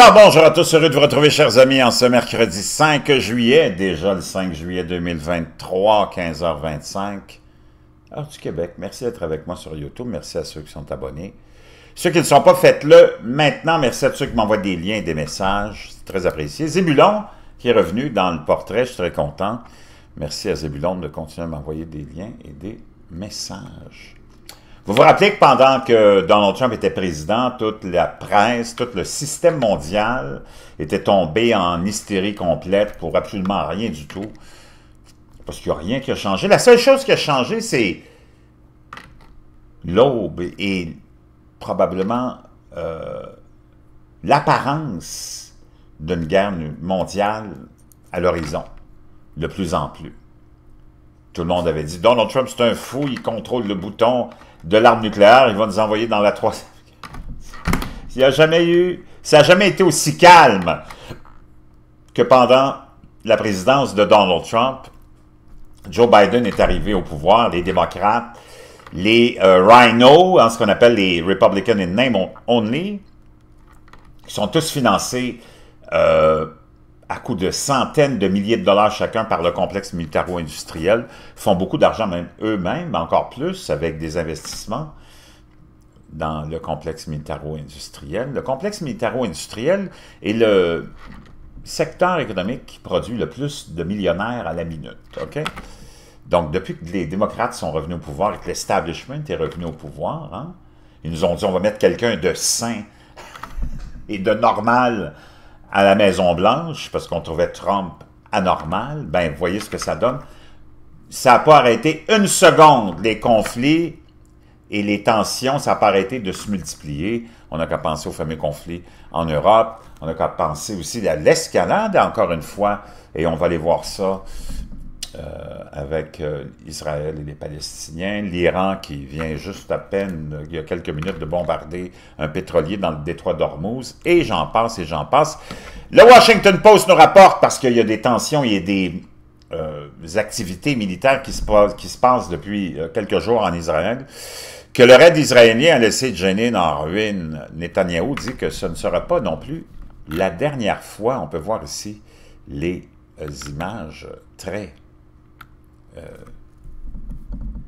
Alors bonjour à tous, heureux de vous retrouver chers amis en ce mercredi 5 juillet, déjà le 5 juillet 2023, 15h25, heure du Québec. Merci d'être avec moi sur YouTube, merci à ceux qui sont abonnés. Ceux qui ne sont pas, faites-le maintenant. Merci à ceux qui m'envoient des liens et des messages, c'est très apprécié. Zébulon, qui est revenu dans le portrait, je suis très content. Merci à Zébulon de continuer à m'envoyer des liens et des messages. Vous vous rappelez que pendant que Donald Trump était président, toute la presse, tout le système mondial était tombé en hystérie complète pour absolument rien du tout. Parce qu'il n'y a rien qui a changé. La seule chose qui a changé, c'est l'aube et probablement euh, l'apparence d'une guerre mondiale à l'horizon, de plus en plus. Tout le monde avait dit, Donald Trump, c'est un fou, il contrôle le bouton de l'arme nucléaire, il va nous envoyer dans la troisième. Il a jamais eu, ça n'a jamais été aussi calme que pendant la présidence de Donald Trump. Joe Biden est arrivé au pouvoir, les démocrates, les euh, ce qu'on appelle les Republican in Name Only, qui sont tous financés euh, à coût de centaines de milliers de dollars chacun par le complexe militaro-industriel, font beaucoup d'argent même eux-mêmes, encore plus avec des investissements dans le complexe militaro-industriel. Le complexe militaro-industriel est le secteur économique qui produit le plus de millionnaires à la minute. Okay? Donc, depuis que les démocrates sont revenus au pouvoir et que l'establishment est revenu au pouvoir, hein, ils nous ont dit on va mettre quelqu'un de sain et de normal à la Maison-Blanche parce qu'on trouvait Trump anormal, ben vous voyez ce que ça donne. Ça n'a pas arrêté une seconde les conflits et les tensions, ça n'a pas arrêté de se multiplier. On n'a qu'à penser aux fameux conflits en Europe, on n'a qu'à penser aussi à l'escalade, encore une fois, et on va aller voir ça euh, avec euh, Israël et les Palestiniens, l'Iran qui vient juste à peine, il y a quelques minutes, de bombarder un pétrolier dans le détroit d'Ormuz, et j'en passe, et j'en passe. Le Washington Post nous rapporte, parce qu'il y a des tensions, il des euh, activités militaires qui se, passent depuis quelques jours en Israël, que le raid israélien a laissé Jenin en ruine. Netanyahou dit que ce ne sera pas non plus la dernière fois, on peut voir ici les images très euh,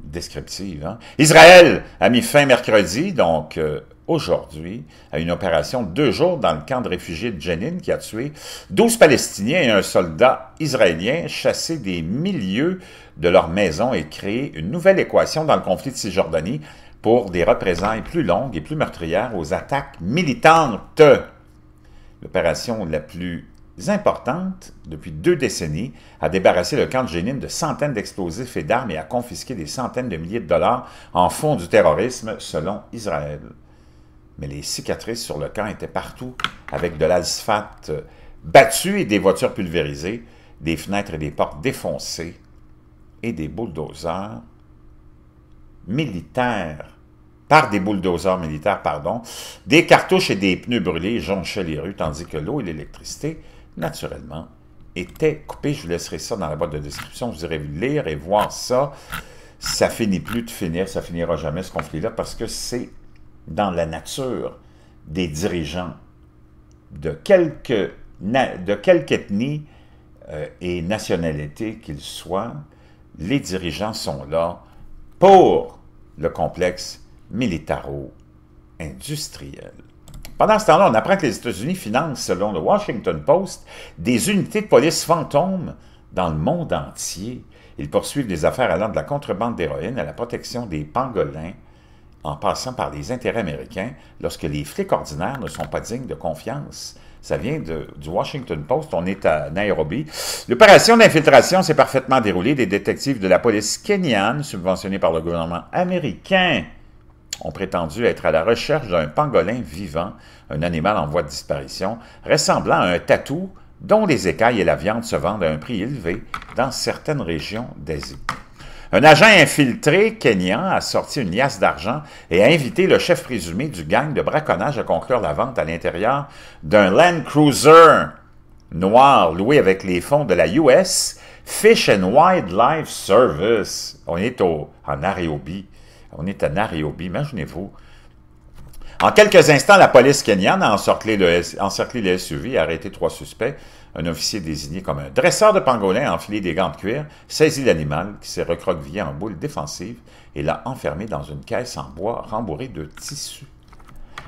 descriptive. Hein. Israël a mis fin mercredi, donc euh, aujourd'hui, à une opération de deux jours dans le camp de réfugiés de Jenin qui a tué 12 Palestiniens et un soldat israélien chassé des milieux de leur maison et créé une nouvelle équation dans le conflit de Cisjordanie pour des représailles plus longues et plus meurtrières aux attaques militantes. L'opération la plus importante depuis deux décennies à débarrasser le camp de Génine de centaines d'explosifs et d'armes et à confisquer des centaines de milliers de dollars en fonds du terrorisme, selon Israël. Mais les cicatrices sur le camp étaient partout, avec de l'asphalte battu et des voitures pulvérisées, des fenêtres et des portes défoncées et des bulldozers militaires par des bulldozers militaires, pardon, des cartouches et des pneus brûlés jonchaient les rues, tandis que l'eau et l'électricité naturellement, était coupé. Je vous laisserai ça dans la boîte de description. Vous irez lire et voir ça. Ça finit plus de finir, ça finira jamais ce conflit-là parce que c'est dans la nature des dirigeants de quelque, de ethnie euh, et nationalité qu'ils soient, les dirigeants sont là pour le complexe militaro-industriel. Pendant ce temps-là, on apprend que les États-Unis financent, selon le Washington Post, des unités de police fantômes dans le monde entier. Ils poursuivent des affaires allant de la contrebande d'héroïne à la protection des pangolins, en passant par les intérêts américains, lorsque les flics ordinaires ne sont pas dignes de confiance. Ça vient de, du Washington Post. On est à Nairobi. L'opération d'infiltration s'est parfaitement déroulée. Des détectives de la police kenyane, subventionnés par le gouvernement américain, ont prétendu être à la recherche d'un pangolin vivant, un animal en voie de disparition, ressemblant à un tatou dont les écailles et la viande se vendent à un prix élevé dans certaines régions d'Asie. Un agent infiltré kenyan a sorti une liasse d'argent et a invité le chef présumé du gang de braconnage à conclure la vente à l'intérieur d'un Land Cruiser noir loué avec les fonds de la US Fish and Wildlife Service. On est en Nairobi. On est à Nairobi, imaginez-vous. En quelques instants, la police kenyane a encerclé les SUV et arrêté trois suspects. Un officier désigné comme un dresseur de pangolins a enfilé des gants de cuir, saisi l'animal qui s'est recroquevillé en boule défensive et l'a enfermé dans une caisse en bois rembourrée de tissu.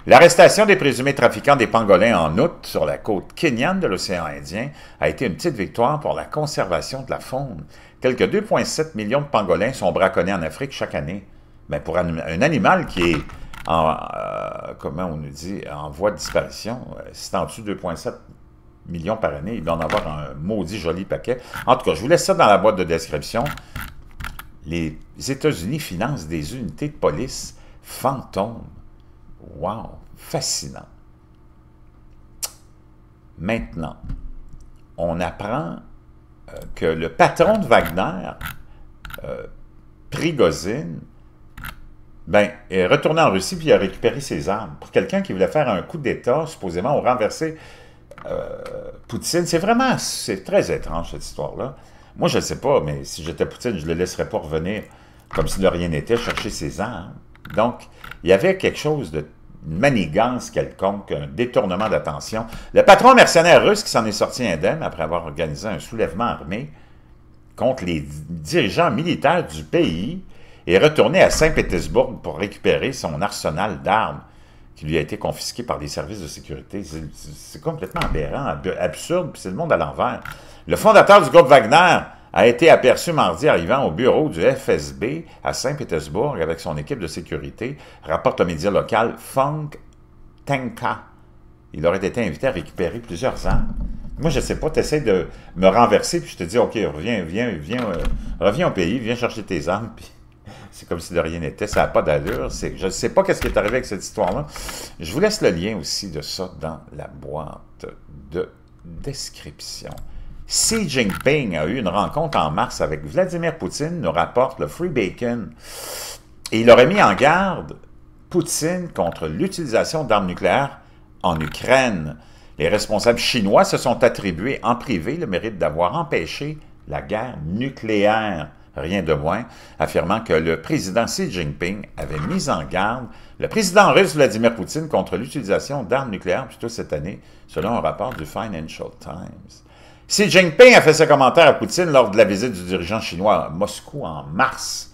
L'arrestation des présumés trafiquants des pangolins en août sur la côte kenyane de l'océan Indien a été une petite victoire pour la conservation de la faune. Quelques 2,7 millions de pangolins sont braconnés en Afrique chaque année. Mais ben, pour un, animal qui est en, euh, comment on dit, en voie de disparition, c'est en dessous de 2,7 millions par année. Il doit en avoir un maudit joli paquet. En tout cas, je vous laisse ça dans la boîte de description. Les États-Unis financent des unités de police fantômes. Wow! Fascinant. Maintenant, on apprend euh, que le patron de Wagner, euh, Prigozine, ben, est euh, retourné en Russie puis il a récupéré ses armes. Pour quelqu'un qui voulait faire un coup d'État, supposément, renverser renverser euh, Poutine. C'est vraiment, c'est très étrange cette histoire-là. Moi, je ne sais pas, mais si j'étais Poutine, je ne le laisserais pas revenir comme si de rien n'était, chercher ses armes. Donc, il y avait quelque chose de manigance quelconque, un détournement d'attention. Le patron mercenaire russe qui s'en est sorti indemne après avoir organisé un soulèvement armé contre les dirigeants militaires du pays est retourné à Saint-Pétersbourg pour récupérer son arsenal d'armes qui lui a été confisqué par les services de sécurité. C'est complètement aberrant, absurde, puis c'est le monde à l'envers. Le fondateur du groupe Wagner a été aperçu mardi arrivant au bureau du FSB à Saint-Pétersbourg avec son équipe de sécurité, rapporte le média local Funk Tenka. Il aurait été invité à récupérer plusieurs armes. Moi, je ne sais pas, tu essaies de me renverser, puis je te dis, OK, reviens, viens, viens, euh, reviens au pays, viens chercher tes armes, c'est comme si de rien n'était. Ça n'a pas d'allure. Je ne sais pas qu'est-ce qui est arrivé avec cette histoire-là. Je vous laisse le lien aussi de ça dans la boîte de description. Xi Jinping a eu une rencontre en mars avec Vladimir Poutine, nous rapporte le Free Bacon. Et il aurait mis en garde Poutine contre l'utilisation d'armes nucléaires en Ukraine. Les responsables chinois se sont attribués en privé le mérite d'avoir empêché la guerre nucléaire rien de moins, affirmant que le président Xi Jinping avait mis en garde le président russe Vladimir Poutine contre l'utilisation d'armes nucléaires plutôt cette année, selon un rapport du Financial Times. Xi Jinping a fait ce commentaire à Poutine lors de la visite du dirigeant chinois à Moscou en mars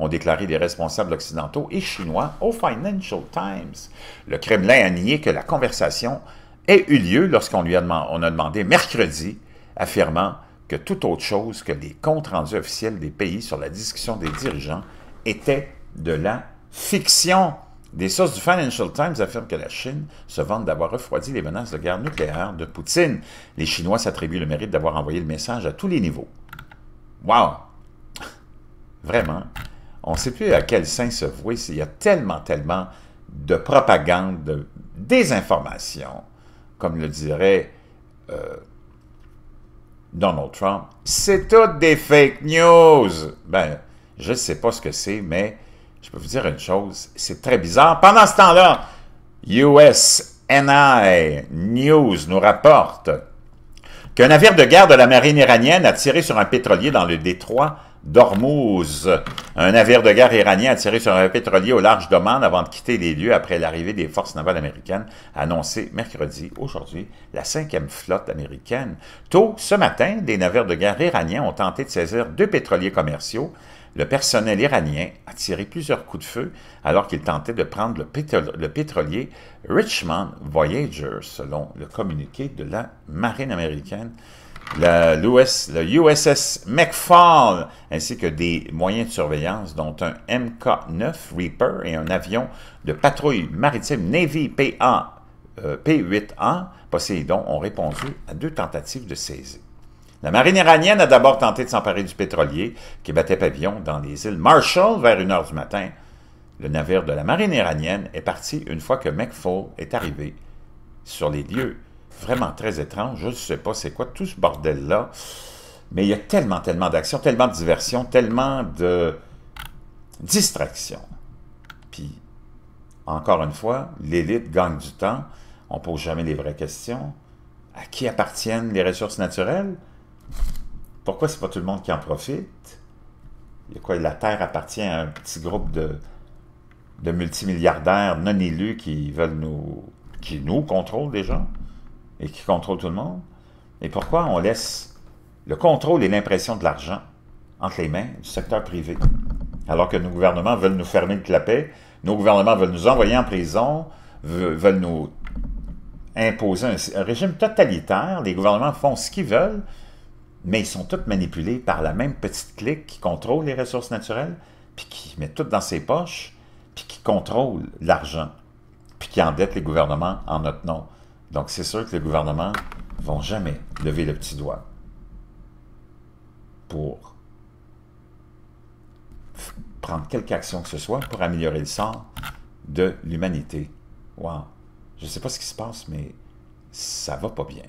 ont déclaré des responsables occidentaux et chinois au Financial Times. Le Kremlin a nié que la conversation ait eu lieu lorsqu'on lui a demandé mercredi, affirmant que tout autre chose que les comptes rendus officiels des pays sur la discussion des dirigeants était de la fiction. Des sources du Financial Times affirment que la Chine se vante d'avoir refroidi les menaces de guerre nucléaire de Poutine. Les Chinois s'attribuent le mérite d'avoir envoyé le message à tous les niveaux. Wow! Vraiment, on ne sait plus à quel sein se vouer. s'il y a tellement, tellement de propagande, de désinformation, comme le dirait... Euh, Donald Trump, c'est tout des fake news. Ben, je ne sais pas ce que c'est, mais je peux vous dire une chose, c'est très bizarre. Pendant ce temps-là, USNI News nous rapporte qu'un navire de guerre de la marine iranienne a tiré sur un pétrolier dans le détroit d'Ormuz. Un navire de guerre iranien a tiré sur un pétrolier au large d'Oman avant de quitter les lieux après l'arrivée des forces navales américaines, annoncé mercredi, aujourd'hui, la cinquième flotte américaine. Tôt ce matin, des navires de guerre iraniens ont tenté de saisir deux pétroliers commerciaux. Le personnel iranien a tiré plusieurs coups de feu alors qu'il tentait de prendre le pétrolier Richmond Voyager, selon le communiqué de la marine américaine le, USS McFall, ainsi que des moyens de surveillance, dont un MK-9 Reaper et un avion de patrouille maritime Navy PA, euh, P-8A, Poseidon ont répondu à deux tentatives de saisie. La marine iranienne a d'abord tenté de s'emparer du pétrolier qui battait pavillon dans les îles Marshall vers 1h du matin. Le navire de la marine iranienne est parti une fois que McFall est arrivé sur les lieux vraiment très étrange. Je ne sais pas c'est quoi tout ce bordel-là. Mais il y a tellement, tellement d'actions, tellement de diversion, tellement de distractions. Puis, encore une fois, l'élite gagne du temps. On ne pose jamais les vraies questions. À qui appartiennent les ressources naturelles? Pourquoi c'est pas tout le monde qui en profite? Il quoi, la terre appartient à un petit groupe de, de multimilliardaires non élus qui veulent nous... qui nous contrôlent déjà? gens? et qui contrôle tout le monde? Et pourquoi on laisse le contrôle et l'impression de l'argent entre les mains du secteur privé? Alors que nos gouvernements veulent nous fermer le clapet, nos gouvernements veulent nous envoyer en prison, veulent nous imposer un, régime totalitaire. Les gouvernements font ce qu'ils veulent, mais ils sont tous manipulés par la même petite clique qui contrôle les ressources naturelles, puis qui met tout dans ses poches, puis qui contrôle l'argent, puis qui endette les gouvernements en notre nom. Donc, c'est sûr que les gouvernements ne vont jamais lever le petit doigt pour prendre quelque action que ce soit pour améliorer le sort de l'humanité. Wow! Je ne sais pas ce qui se passe, mais ça va pas bien.